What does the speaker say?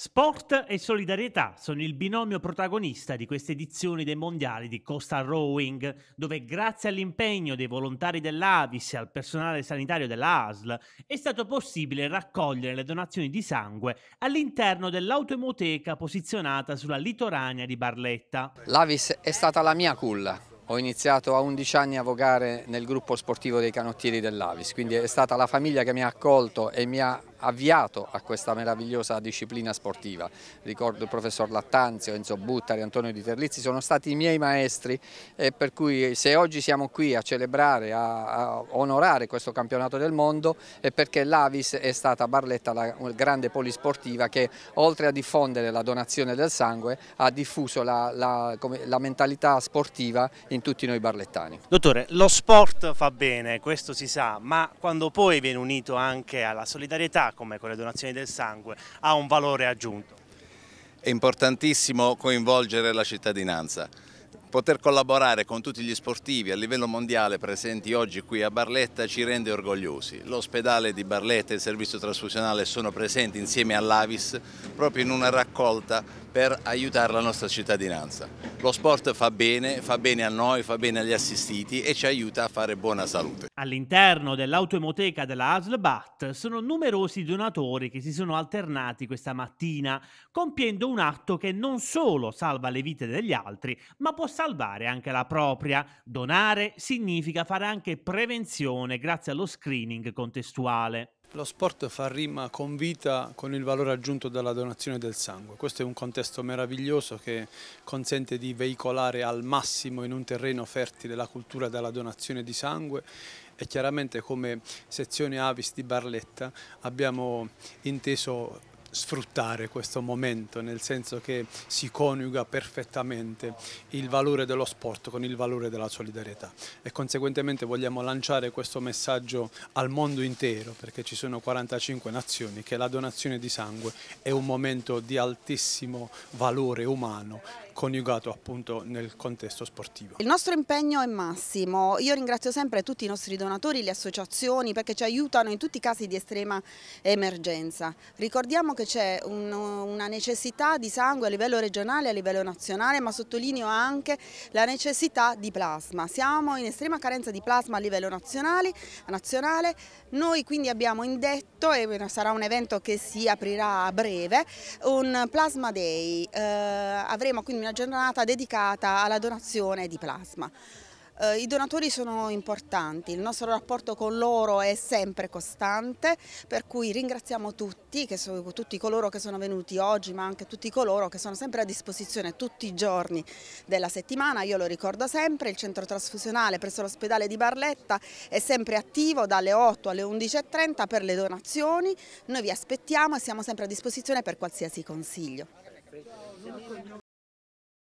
Sport e solidarietà sono il binomio protagonista di questa edizione dei mondiali di Costa Rowing, dove grazie all'impegno dei volontari dell'Avis e al personale sanitario dell'ASL è stato possibile raccogliere le donazioni di sangue all'interno dell'autoemoteca posizionata sulla litoranea di Barletta. L'Avis è stata la mia culla. Ho iniziato a 11 anni a vogare nel gruppo sportivo dei canottieri dell'Avis, quindi è stata la famiglia che mi ha accolto e mi ha avviato a questa meravigliosa disciplina sportiva. Ricordo il professor Lattanzio, Enzo Buttari, Antonio Di Terlizzi, sono stati i miei maestri e per cui se oggi siamo qui a celebrare, a, a onorare questo campionato del mondo è perché l'Avis è stata Barletta la grande polisportiva che oltre a diffondere la donazione del sangue ha diffuso la, la, come, la mentalità sportiva in tutti noi barlettani. Dottore, lo sport fa bene, questo si sa, ma quando poi viene unito anche alla solidarietà come con le donazioni del sangue ha un valore aggiunto. È importantissimo coinvolgere la cittadinanza poter collaborare con tutti gli sportivi a livello mondiale presenti oggi qui a Barletta ci rende orgogliosi. L'ospedale di Barletta e il servizio trasfusionale sono presenti insieme all'Avis proprio in una raccolta per aiutare la nostra cittadinanza. Lo sport fa bene, fa bene a noi, fa bene agli assistiti e ci aiuta a fare buona salute. All'interno dell'autoemoteca della ASL BAT sono numerosi donatori che si sono alternati questa mattina, compiendo un atto che non solo salva le vite degli altri, ma può salvare anche la propria. Donare significa fare anche prevenzione grazie allo screening contestuale. Lo sport fa rima con vita con il valore aggiunto dalla donazione del sangue. Questo è un contesto meraviglioso che consente di veicolare al massimo in un terreno fertile la cultura della donazione di sangue e chiaramente come sezione Avis di Barletta abbiamo inteso sfruttare questo momento, nel senso che si coniuga perfettamente il valore dello sport con il valore della solidarietà e conseguentemente vogliamo lanciare questo messaggio al mondo intero perché ci sono 45 nazioni che la donazione di sangue è un momento di altissimo valore umano coniugato appunto nel contesto sportivo. Il nostro impegno è massimo, io ringrazio sempre tutti i nostri donatori, le associazioni perché ci aiutano in tutti i casi di estrema emergenza. Ricordiamo che c'è un, una necessità di sangue a livello regionale, a livello nazionale ma sottolineo anche la necessità di plasma. Siamo in estrema carenza di plasma a livello nazionale, nazionale. noi quindi abbiamo indetto e sarà un evento che si aprirà a breve un plasma day, eh, avremo quindi una una giornata dedicata alla donazione di plasma. Eh, I donatori sono importanti, il nostro rapporto con loro è sempre costante, per cui ringraziamo tutti, sono, tutti coloro che sono venuti oggi, ma anche tutti coloro che sono sempre a disposizione tutti i giorni della settimana. Io lo ricordo sempre, il centro trasfusionale presso l'ospedale di Barletta è sempre attivo dalle 8 alle 11.30 per le donazioni. Noi vi aspettiamo e siamo sempre a disposizione per qualsiasi consiglio.